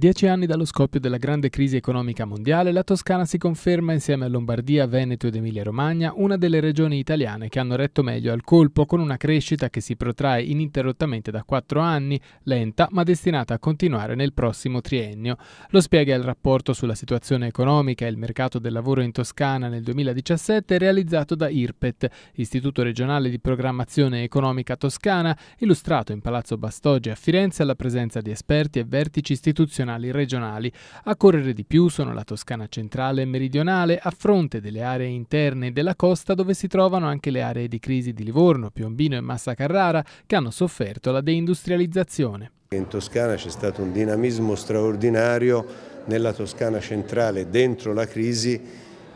dieci anni dallo scoppio della grande crisi economica mondiale, la Toscana si conferma insieme a Lombardia, Veneto ed Emilia-Romagna una delle regioni italiane che hanno retto meglio al colpo con una crescita che si protrae ininterrottamente da quattro anni, lenta ma destinata a continuare nel prossimo triennio. Lo spiega il rapporto sulla situazione economica e il mercato del lavoro in Toscana nel 2017 realizzato da IRPET, Istituto regionale di programmazione economica toscana, illustrato in Palazzo Bastoggi a Firenze alla presenza di esperti e vertici istituzionali nazionali regionali. A correre di più sono la Toscana centrale e meridionale, a fronte delle aree interne e della costa dove si trovano anche le aree di crisi di Livorno, Piombino e Massa Carrara che hanno sofferto la deindustrializzazione. In Toscana c'è stato un dinamismo straordinario nella Toscana centrale dentro la crisi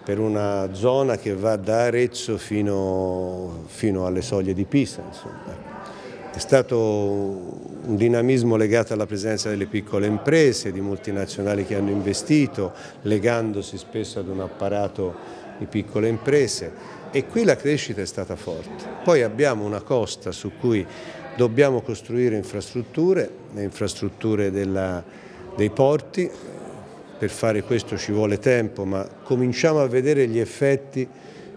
per una zona che va da Arezzo fino, fino alle soglie di Pisa. Insomma. È stato un dinamismo legato alla presenza delle piccole imprese, di multinazionali che hanno investito, legandosi spesso ad un apparato di piccole imprese e qui la crescita è stata forte. Poi abbiamo una costa su cui dobbiamo costruire infrastrutture, le infrastrutture della, dei porti, per fare questo ci vuole tempo, ma cominciamo a vedere gli effetti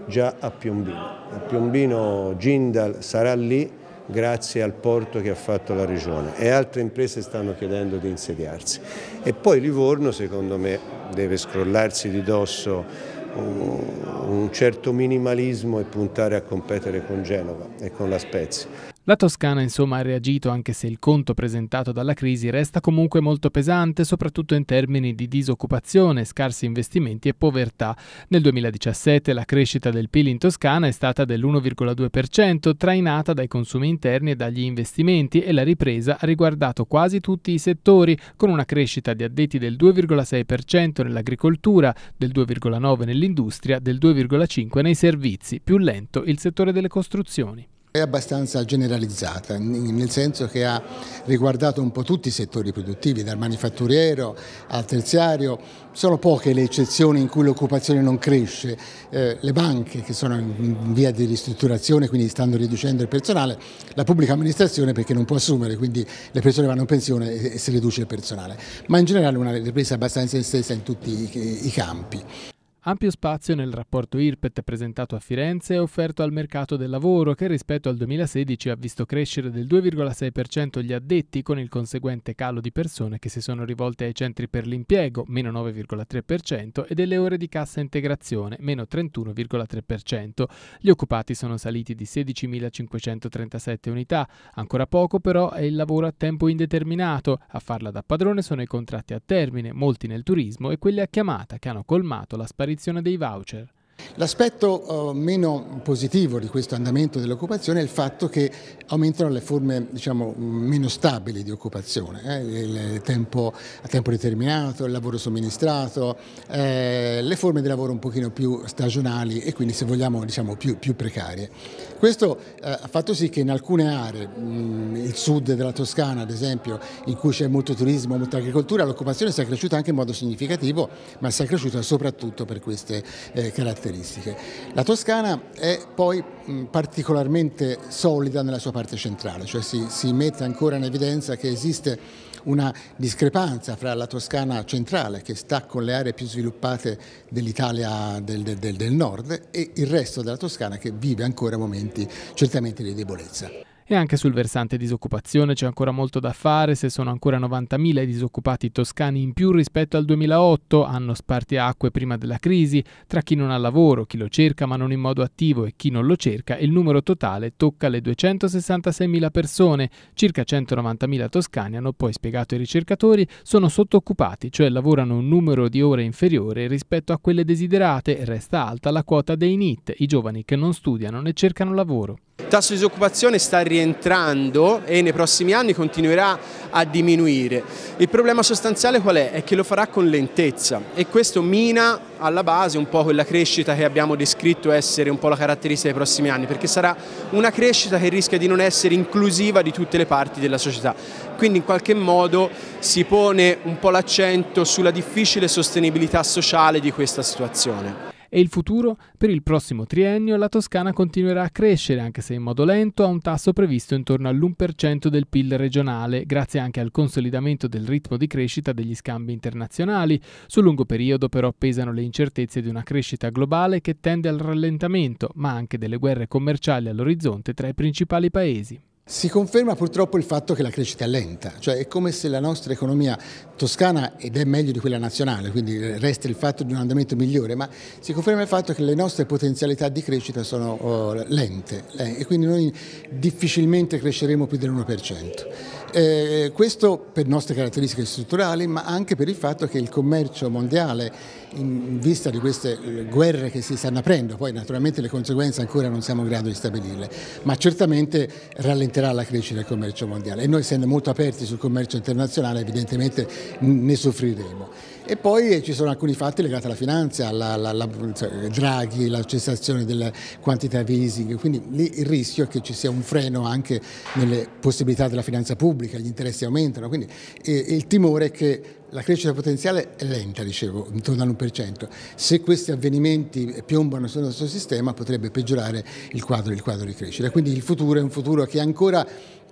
già a Piombino. A Piombino Gindal sarà lì grazie al porto che ha fatto la Regione e altre imprese stanno chiedendo di insediarsi. E poi Livorno secondo me deve scrollarsi di dosso un certo minimalismo e puntare a competere con Genova e con la Spezia. La Toscana insomma ha reagito anche se il conto presentato dalla crisi resta comunque molto pesante, soprattutto in termini di disoccupazione, scarsi investimenti e povertà. Nel 2017 la crescita del PIL in Toscana è stata dell'1,2%, trainata dai consumi interni e dagli investimenti e la ripresa ha riguardato quasi tutti i settori, con una crescita di addetti del 2,6% nell'agricoltura, del 2,9% nell'industria, del 2,5% nei servizi, più lento il settore delle costruzioni. È abbastanza generalizzata, nel senso che ha riguardato un po' tutti i settori produttivi, dal manifatturiero al terziario, sono poche le eccezioni in cui l'occupazione non cresce, eh, le banche che sono in via di ristrutturazione, quindi stanno riducendo il personale, la pubblica amministrazione perché non può assumere, quindi le persone vanno in pensione e, si riduce il personale, ma in generale una ripresa abbastanza estesa in tutti i campi. Ampio spazio nel rapporto IRPET presentato a Firenze è offerto al mercato del lavoro che rispetto al 2016 ha visto crescere del 2,6% gli addetti con il conseguente calo di persone che si sono rivolte ai centri per l'impiego, meno 9,3%, e delle ore di cassa integrazione, meno 31,3%. Gli occupati sono saliti di 16.537 unità. Ancora poco però è il lavoro a tempo indeterminato. A farla da padrone sono i contratti a termine, molti nel turismo e quelli a chiamata che hanno colmato la sparizione spedizione dei voucher L'aspetto eh, meno positivo di questo andamento dell'occupazione è il fatto che aumentano le forme diciamo, meno stabili di occupazione, eh? il tempo a tempo determinato, il lavoro somministrato, eh, le forme di lavoro un pochino più stagionali e quindi se vogliamo diciamo, più, più, precarie. Questo eh, ha fatto sì che in alcune aree, mh, mm, il sud della Toscana ad esempio, in cui c'è molto turismo, molta agricoltura, l'occupazione sia cresciuta anche in modo significativo, ma sia cresciuta soprattutto per queste eh, caratteristiche caratteristiche. La Toscana è poi particolarmente solida nella sua parte centrale, cioè si, si mette ancora in evidenza che esiste una discrepanza fra la Toscana centrale, che sta con le aree più sviluppate dell'Italia del, del, del nord, e il resto della Toscana che vive ancora momenti certamente di debolezza. E anche sul versante disoccupazione c'è ancora molto da fare, se sono ancora 90.000 i disoccupati toscani in più rispetto al 2008, hanno spartiacque prima della crisi, tra chi non ha lavoro, chi lo cerca ma non in modo attivo e chi non lo cerca, il numero totale tocca le 266.000 persone, circa 190.000 toscani hanno poi spiegato i ricercatori sono sottooccupati, cioè lavorano un numero di ore inferiore rispetto a quelle desiderate, e resta alta la quota dei NIT, i giovani che non studiano né cercano lavoro. Il tasso di disoccupazione sta rientrando e nei prossimi anni continuerà a diminuire. Il problema sostanziale qual è? È che lo farà con lentezza e questo mina alla base un po' quella crescita che abbiamo descritto essere un po' la caratteristica dei prossimi anni, perché sarà una crescita che rischia di non essere inclusiva di tutte le parti della società. Quindi in qualche modo si pone un po' l'accento sulla difficile sostenibilità sociale di questa situazione e il futuro? Per il prossimo triennio la Toscana continuerà a crescere, anche se in modo lento, a un tasso previsto intorno all'1% del PIL regionale, grazie anche al consolidamento del ritmo di crescita degli scambi internazionali. Sul lungo periodo però pesano le incertezze di una crescita globale che tende al rallentamento, ma anche delle guerre commerciali all'orizzonte tra i principali paesi. Si conferma purtroppo il fatto che la crescita è lenta, cioè è come se la nostra economia toscana, ed è meglio di quella nazionale, quindi resta il fatto di un andamento migliore, ma si conferma il fatto che le nostre potenzialità di crescita sono oh, lente eh, e quindi noi difficilmente cresceremo più dell'1%. Eh, questo per nostre caratteristiche strutturali, ma anche per il fatto che il commercio mondiale, in vista di queste eh, guerre che si stanno aprendo, poi naturalmente le conseguenze ancora non siamo in grado di stabilirle, ma certamente rallenterà la crescita del commercio mondiale e noi essendo molto aperti sul commercio internazionale evidentemente ne soffriremo. E poi eh, ci sono alcuni fatti legati alla finanza, alla, alla, alla cioè, Draghi, la cessazione del quantitative easing, quindi lì il rischio è che ci sia un freno anche nelle possibilità della finanza pubblica pubblica, gli interessi aumentano, quindi e, e il timore è che la crescita potenziale è lenta, dicevo, intorno all'1%. Se questi avvenimenti piombano sul nostro sistema potrebbe peggiorare il quadro, il quadro di crescita. Quindi il futuro è un futuro che ancora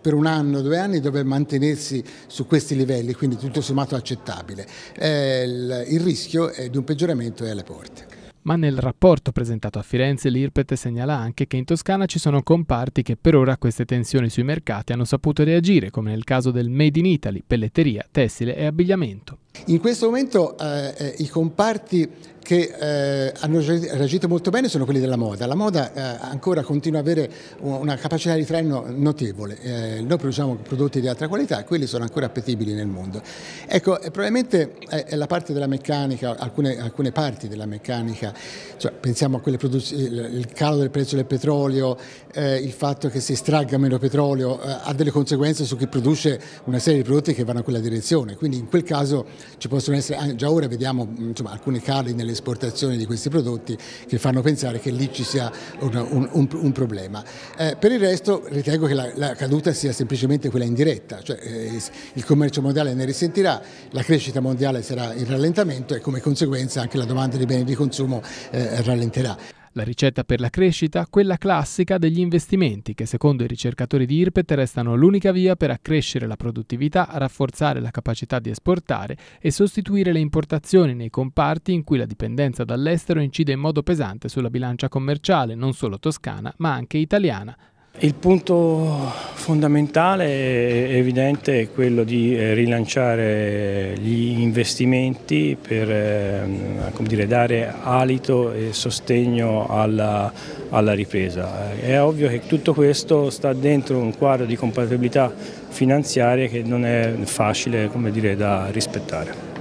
per un anno, due anni deve mantenersi su questi livelli, quindi tutto sommato accettabile. Eh, il rischio di un peggioramento è alle porte ma nel rapporto presentato a Firenze l'IRPET segnala anche che in Toscana ci sono comparti che per ora a queste tensioni sui mercati hanno saputo reagire, come nel caso del Made in Italy, pelletteria, tessile e abbigliamento. In questo momento eh, eh, i comparti che eh, hanno reagito molto bene sono quelli della moda. La moda eh, ancora continua ad avere una capacità di traino notevole. Eh, noi produciamo prodotti di alta qualità e quelli sono ancora appetibili nel mondo. Ecco, eh, probabilmente eh, la parte della meccanica, alcune, alcune parti della meccanica, cioè, pensiamo a quelle il calo del prezzo del petrolio, il fatto che si estragga meno petrolio, ha delle conseguenze su chi produce una serie di prodotti che vanno in quella direzione. Quindi in quel caso ci possono essere, ah, già ora vediamo mm, insomma, alcune cali nelle esportazioni di questi prodotti che fanno pensare che lì ci sia un, un, un, un problema. Eh, per il resto ritengo che la, la, caduta sia semplicemente quella indiretta, cioè eh, il commercio mondiale ne risentirà, la crescita mondiale sarà in rallentamento e come conseguenza anche la domanda di beni di consumo eh, rallenterà. La ricetta per la crescita, quella classica degli investimenti, che secondo i ricercatori di Irpet restano l'unica via per accrescere la produttività, rafforzare la capacità di esportare e sostituire le importazioni nei comparti in cui la dipendenza dall'estero incide in modo pesante sulla bilancia commerciale, non solo toscana, ma anche italiana. Il punto fondamentale è evidente è quello di eh, rilanciare gli investimenti per ehm, dire, dare alito e sostegno alla, alla ripresa. Eh, è ovvio che tutto questo sta dentro un quadro di compatibilità finanziaria che non è facile dire, da rispettare.